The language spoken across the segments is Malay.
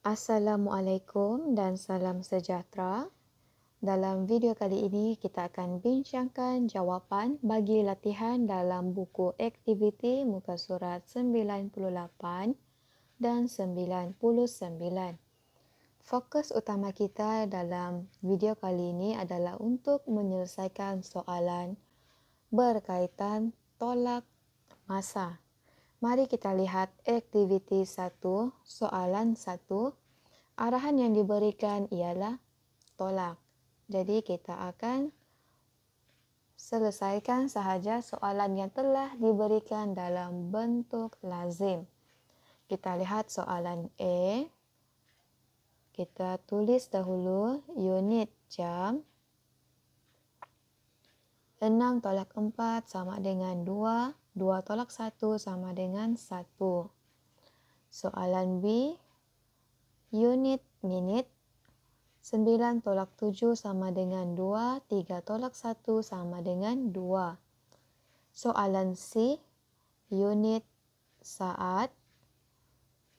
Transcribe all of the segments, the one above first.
Assalamualaikum dan salam sejahtera. Dalam video kali ini, kita akan bincangkan jawapan bagi latihan dalam buku aktiviti muka surat 98 dan 99. Fokus utama kita dalam video kali ini adalah untuk menyelesaikan soalan berkaitan tolak masa. Mari kita lihat aktiviti 1, soalan 1. Arahan yang diberikan ialah tolak. Jadi kita akan selesaikan sahaja soalan yang telah diberikan dalam bentuk lazim. Kita lihat soalan A. Kita tulis dahulu unit jam. 6 tolak 4 sama dengan 2. 2 tolak 1 sama dengan 1. Soalan B, unit minit 9 tolak 7 sama dengan 2, 3 tolak 1 sama dengan 2. Soalan C, unit saat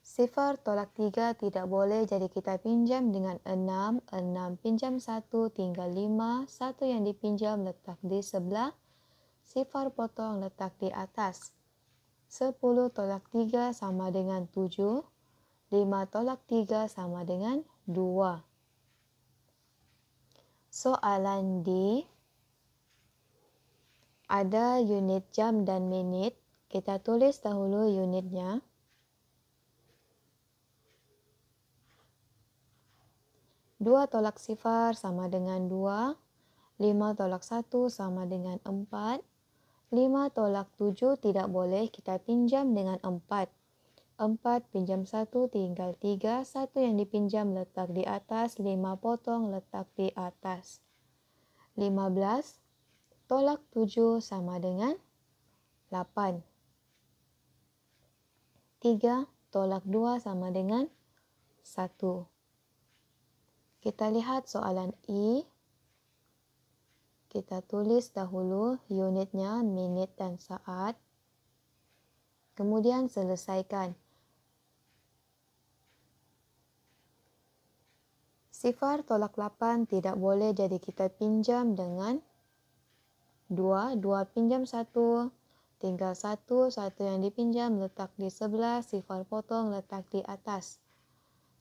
0 tolak 3 tidak boleh jadi kita pinjam dengan 6, 6 pinjam 1 tinggal 5, 1 yang dipinjam letak di sebelah sifar potong letak di atas. 10 tolak 3 sama dengan 7. 5 tolak 3 sama dengan 2. Soalan D. Ada unit jam dan minit. Kita tulis dahulu unitnya. Dua tolak sifar sama dengan dua. Lima tolak satu sama dengan empat. Lima tolak 7 tidak boleh kita pinjam dengan empat. Empat pinjam satu tinggal tiga. Satu yang dipinjam letak di atas, lima potong letak di atas. Lima belas tolak 7 sama dengan lapan. Tiga tolak dua sama dengan satu. Kita lihat soalan I e. Kita tulis dahulu unitnya minit dan saat. Kemudian selesaikan. Sifar tolak 8 tidak boleh jadi kita pinjam dengan 2, 2 pinjam 1, tinggal 1, 1 yang dipinjam letak di sebelah, sifar potong letak di atas.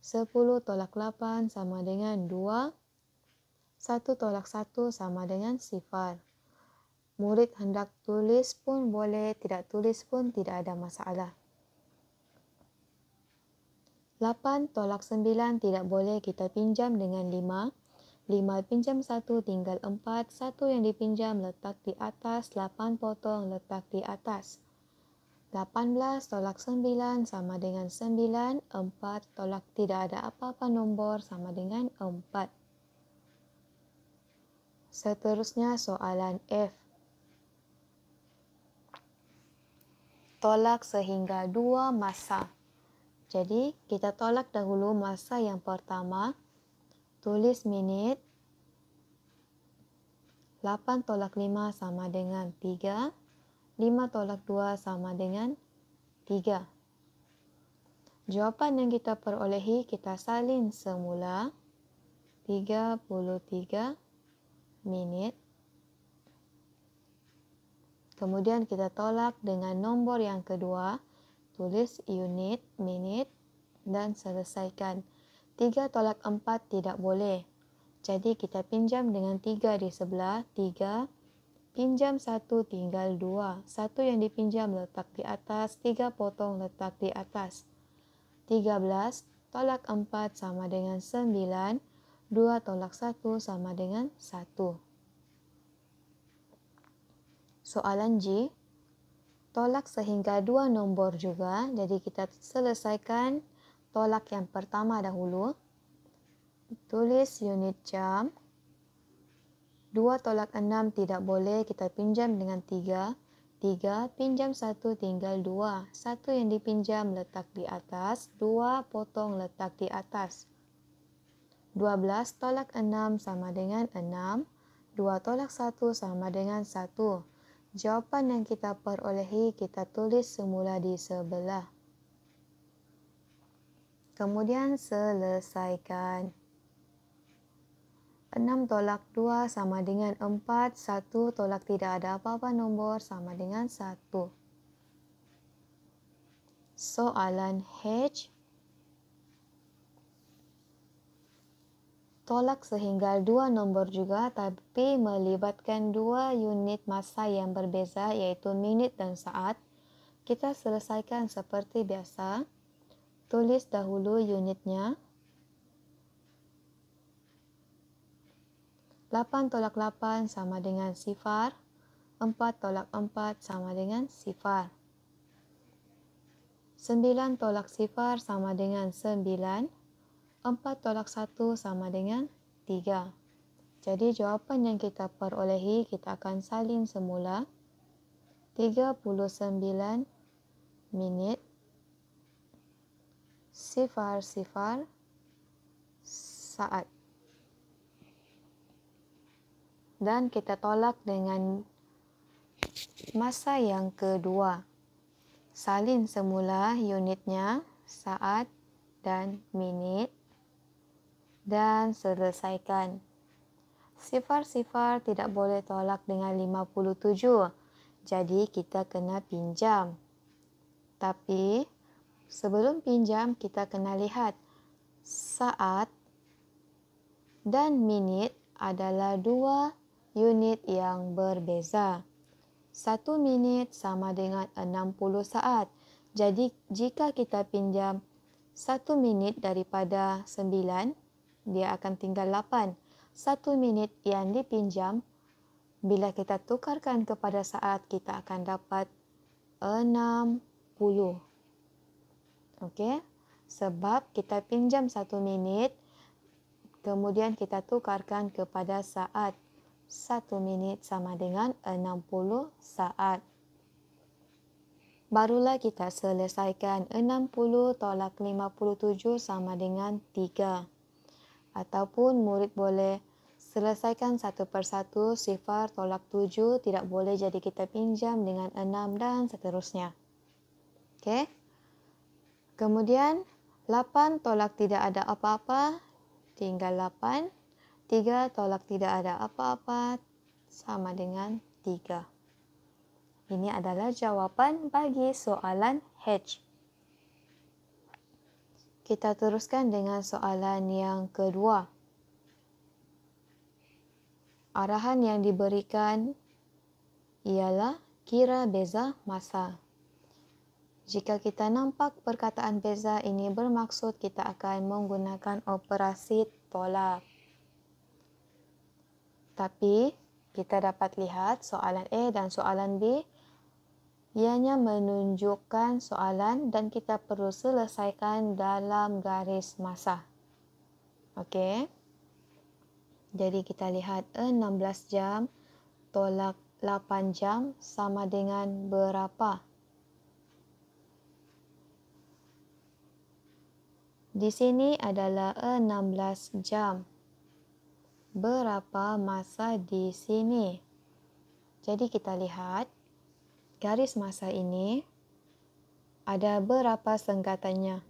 10 tolak 8 sama dengan 2. 2, Satu tolak satu sama dengan sifar. Murid hendak tulis pun boleh, tidak tulis pun tidak ada masalah. 8 tolak 9 tidak boleh kita pinjam dengan 5. 5 pinjam 1 tinggal 4. 1 yang dipinjam letak di atas, 8 potong letak di atas. 18 tolak 9 sama dengan 9. 4 tolak tidak ada apa-apa nombor sama dengan 4. Seterusnya soalan F. Tolak sehingga dua masa. Jadi kita tolak dahulu masa yang pertama. Tulis minit. 8 tolak 5 sama dengan 3. 5 tolak 2 sama dengan 3. Jawapan yang kita perolehi kita salin semula. 33 33. minute. Kemudian kita tolak dengan nombor yang kedua, tulis unit, minute, dan selesaikan. 3 tolak 4 tidak boleh. Jadi kita pinjam dengan 3 di sebelah, 3, pinjam 1 tinggal 2. 1 yang dipinjam letak di atas, 3 potong letak di atas. 13 tolak 4 sama dengan 9, 2 tolak 1 sama dengan 1. Soalan J. Tolak sehingga dua nombor juga. Jadi kita selesaikan tolak yang pertama dahulu. Tulis unit jam. 2 tolak 6 tidak boleh kita pinjam dengan 3. 3 pinjam 1 tinggal 2. 1 yang dipinjam letak di atas. 2 potong letak di atas. 12 tolak 6 sama dengan 6. 2 tolak 1 sama dengan 1. Jawapan yang kita perolehi kita tulis semula di sebelah. Kemudian selesaikan. 6 tolak 2 sama dengan 4. 1 tolak tidak ada apa-apa nombor sama dengan 1. Soalan H. tolak sehingga dua nomor juga tapi melibatkan dua unit massa yang berbeza yaitu menit dan saat. Kita selesaikan seperti biasa. Tulis dahulu unitnya. 8 tolak 8 sama dengan sifar. 4 tolak 4 sama dengan sifar. 9 tolak sifar sama dengan 9. 4 tolak 1 sama dengan 3. Jadi jawapan yang kita perolehi kita akan salin semula. 39 minit sifar-sifar saat. Dan kita tolak dengan masa yang kedua. Salin semula unitnya saat dan minit dan selesaikan. Sifar-sifar tidak boleh tolak dengan 57. Jadi kita kena pinjam. Tapi sebelum pinjam kita kena lihat saat dan minit adalah dua unit yang berbeza. Satu minit sama dengan 60 saat. Jadi jika kita pinjam satu minit daripada sembilan, dia akan tinggal 8. Satu minit yang dipinjam, bila kita tukarkan kepada saat, kita akan dapat 60. Okey? Sebab kita pinjam satu minit, kemudian kita tukarkan kepada saat. Satu minit sama dengan 60 saat. Barulah kita selesaikan 60 tolak 57 sama dengan 3 ataupun murid boleh selesaikan satu persatu sifar tolak tujuh tidak boleh jadi kita pinjam dengan enam dan seterusnya. Okay. Kemudian, lapan tolak tidak ada apa-apa, tinggal lapan. Tiga tolak tidak ada apa-apa, sama dengan tiga. Ini adalah jawapan bagi soalan H kita teruskan dengan soalan yang kedua. Arahan yang diberikan ialah kira beza masa. Jika kita nampak perkataan beza ini bermaksud kita akan menggunakan operasi tolak. Tapi kita dapat lihat soalan A dan soalan B ianya menunjukkan soalan dan kita perlu selesaikan dalam garis masa. Okey. Jadi kita lihat 16 eh, jam tolak 8 jam sama dengan berapa? Di sini adalah 16 eh, jam. Berapa masa di sini? Jadi kita lihat 16 garis masa ini ada berapa sengkatannya?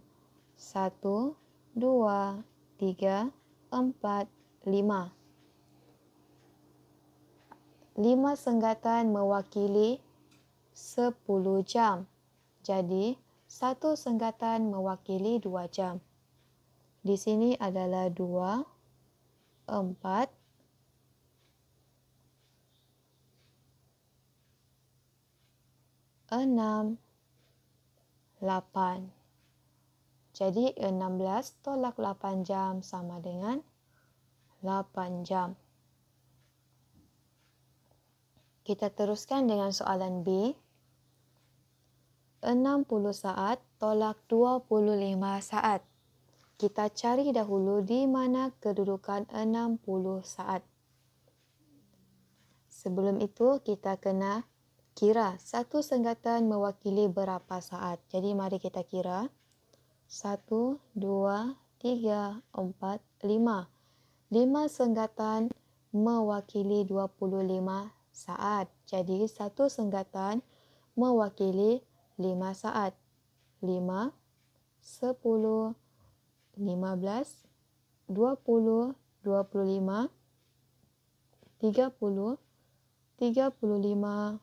Satu, dua, tiga, empat, lima. Lima sengkatan mewakili sepuluh jam. Jadi, satu sengkatan mewakili dua jam. Di sini adalah dua, empat. enam, lapan. Jadi, enam belas tolak lapan jam sama dengan lapan jam. Kita teruskan dengan soalan B. Enam puluh saat tolak dua puluh lima saat. Kita cari dahulu di mana kedudukan enam puluh saat. Sebelum itu, kita kena mengatakan kira satu senggatan mewakili berapa saat. Jadi mari kita kira. Satu, dua, tiga, empat, lima. Lima senggatan mewakili 25 saat. Jadi satu senggatan mewakili 5 saat. Lima, lima sepuluh, belas, dua dua puluh, puluh lima, tiga puluh, tiga puluh lima.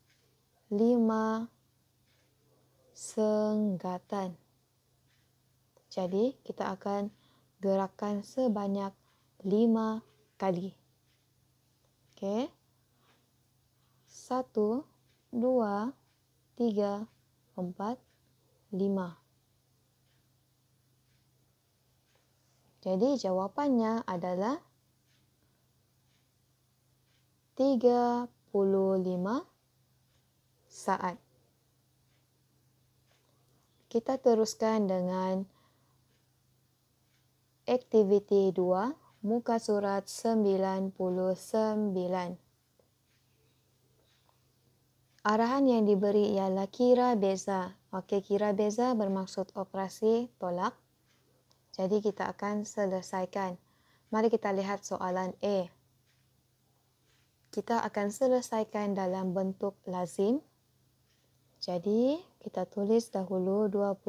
lima senggatan. Jadi kita akan gerakan sebanyak lima kali. Okay. Satu, dua, tiga, empat, lima. Jadi jawapannya adalah tiga puluh lima saat. Kita teruskan dengan aktiviti 2, muka surat 99. Arahan yang diberi ialah kira beza. Okey, kira beza bermaksud operasi tolak. Jadi kita akan selesaikan. Mari kita lihat soalan A. Kita akan selesaikan dalam bentuk lazim. Jadi, kita tulis dahulu 21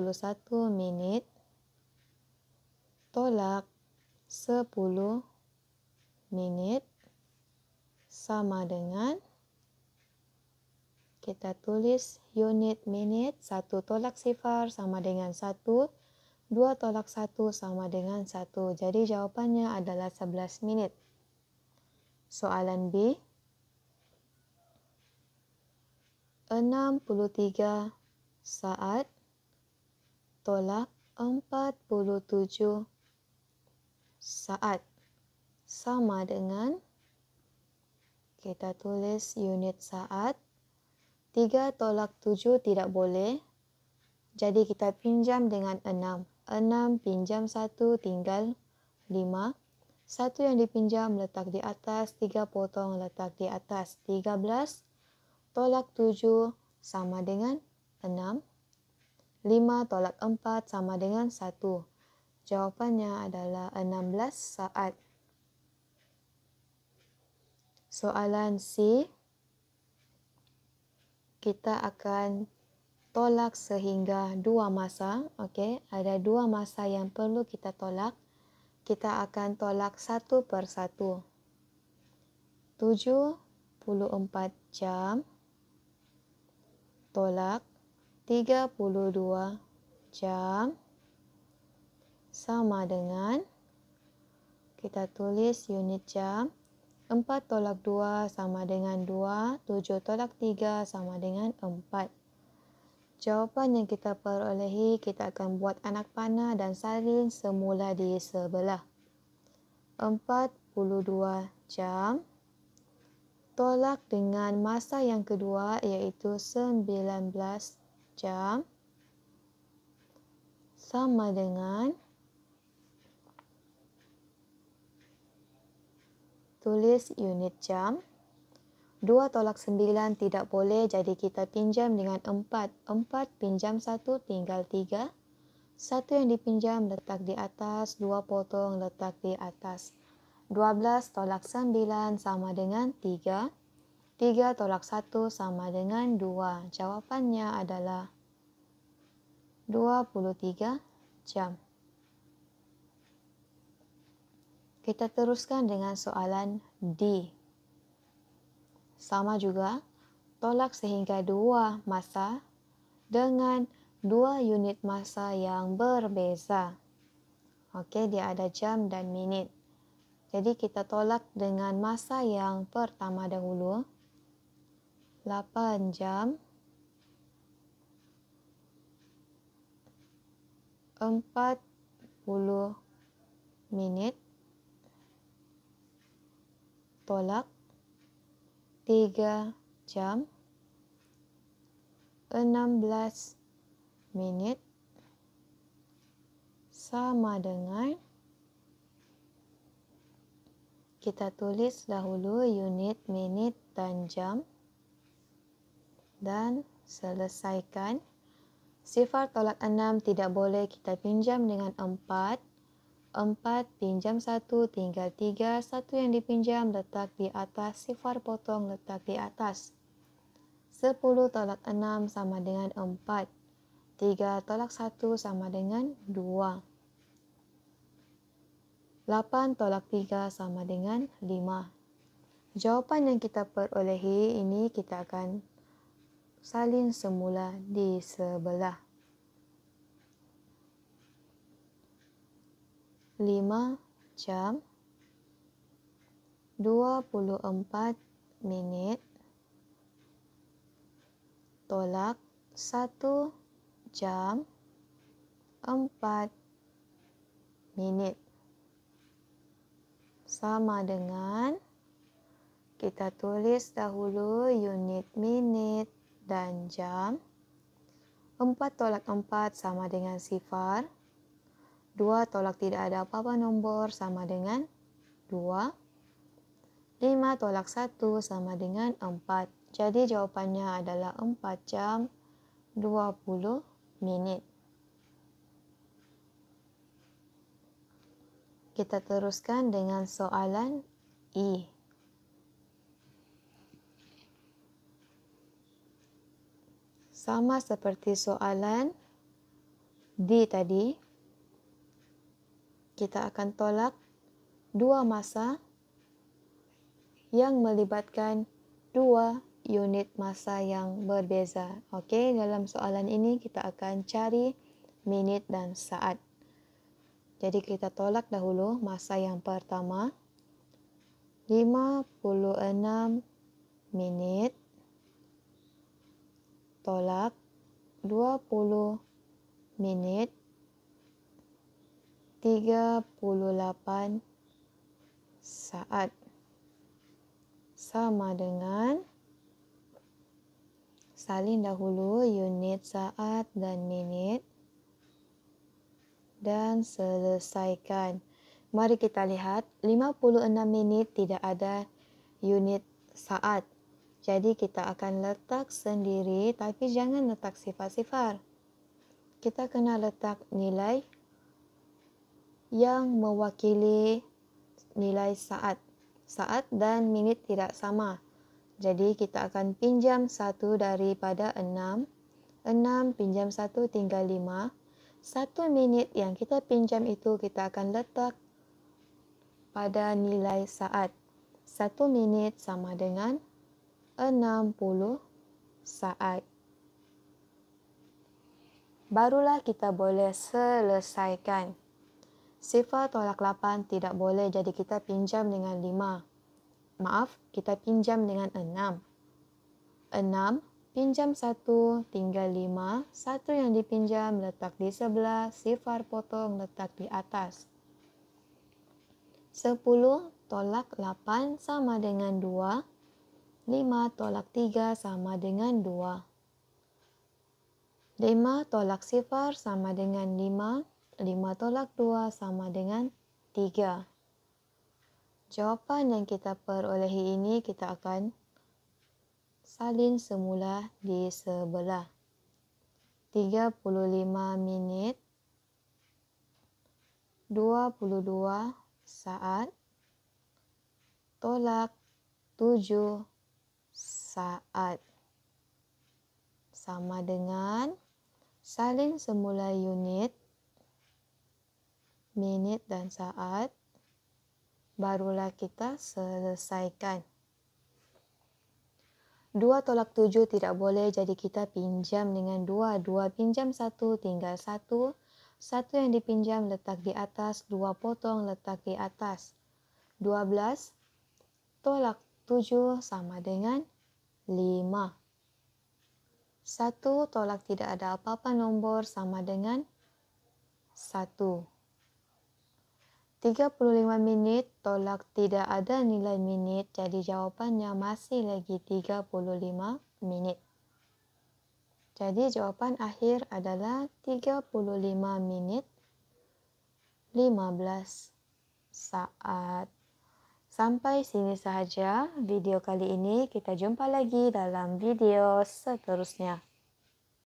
menit tolak 10 menit sama dengan kita tulis unit menit 1 tolak sifar sama dengan 1 2 tolak 1 sama dengan 1 jadi jawabannya adalah 11 menit soalan B 63 saat tolak 47 saat sama dengan kita tulis unit saat 3 tolak 7 tidak boleh jadi kita pinjam dengan 6 6 pinjam 1 tinggal 5 1 yang dipinjam letak di atas 3 potong letak di atas 13 tolak 7 sama dengan 6. 5 tolak 4 sama dengan 1. Jawapannya adalah 16 saat. Soalan C. Kita akan tolak sehingga dua masa. Okay? Ada dua masa yang perlu kita tolak. Kita akan tolak satu per satu. 74 jam tolak 32 jam sama dengan kita tulis unit jam 4 tolak 2 sama dengan 2 7 tolak 3 sama dengan 4 Jawapan yang kita perolehi kita akan buat anak panah dan salin semula di sebelah 42 jam 4 tolak dengan masa yang kedua iaitu 19 jam sama dengan tulis unit jam 2 tolak 9 tidak boleh jadi kita pinjam dengan 4 4 pinjam 1 tinggal 3 satu yang dipinjam letak di atas, dua potong letak di atas. 12 tolak 9 sama dengan 3. 3 tolak 1 sama dengan 2. Jawapannya adalah 23 jam. Kita teruskan dengan soalan D. Sama juga, tolak sehingga 2 masa dengan 2 unit masa yang berbeza. Okey, dia ada jam dan minit. Jadi kita tolak dengan masa yang pertama dahulu. 8 jam 40 minit tolak 3 jam 16 minit sama dengan kita tulis dahulu unit, minit dan jam dan selesaikan. Sifar tolak 6 tidak boleh kita pinjam dengan 4. 4 pinjam 1 tinggal 3. 1 yang dipinjam letak di atas, sifar potong letak di atas. 10 tolak 6 sama dengan 4. 3 tolak 1 sama dengan 2. 8 tolak 3 sama dengan 5. Jawapan yang kita perolehi ini kita akan salin semula di sebelah. 5 jam 24 minit tolak 1 jam 4 minit. sama dengan kita tulis dahulu unit minit dan jam. 4 tolak 4 sama dengan sifar. 2 tolak tidak ada apa-apa nombor sama dengan 2. 5 tolak 1 sama dengan 4. Jadi jawabannya adalah 4 jam 20 menit. kita teruskan dengan soalan E. Sama seperti soalan D tadi, kita akan tolak dua masa yang melibatkan dua unit masa yang berbeza. Okey, dalam soalan ini kita akan cari minit dan saat. Jadi kita tolak dahulu masa yang pertama. 56 minit. Tolak 20 minit. 38 saat. Sama dengan salin dahulu unit saat dan minit dan selesaikan. Mari kita lihat 56 minit tidak ada unit saat. Jadi kita akan letak sendiri tapi jangan letak sifar-sifar. Kita kena letak nilai yang mewakili nilai saat. Saat dan minit tidak sama. Jadi kita akan pinjam satu daripada enam. Enam pinjam satu tinggal Lima satu minit yang kita pinjam itu kita akan letak pada nilai saat. Satu minit sama dengan enam puluh saat. Barulah kita boleh selesaikan. Sifar tolak lapan tidak boleh jadi kita pinjam dengan lima. Maaf, kita pinjam dengan enam. Enam. Pinjam satu, tinggal lima. Satu yang dipinjam letak di sebelah, sifar potong letak di atas. Sepuluh tolak delapan sama dengan dua. Lima tolak tiga sama dengan dua. Lima tolak sifar sama dengan lima. Lima tolak dua sama dengan tiga. Jawaban yang kita perolehi ini kita akan salin semula di sebelah. 35 minit 22 saat tolak 7 saat sama dengan salin semula unit minit dan saat barulah kita selesaikan Dua tolak tujuh tidak boleh jadi kita pinjam dengan dua. Dua pinjam satu tinggal satu. Satu yang dipinjam letak di atas, dua potong letak di atas. Dua belas tolak tujuh sama dengan lima. Satu tolak tidak ada apa-apa nombor sama dengan satu. 35 minit tolak tidak ada nilai minit jadi jawapannya masih lagi 35 minit. Jadi jawapan akhir adalah 35 minit 15 saat. Sampai sini sahaja video kali ini. Kita jumpa lagi dalam video seterusnya.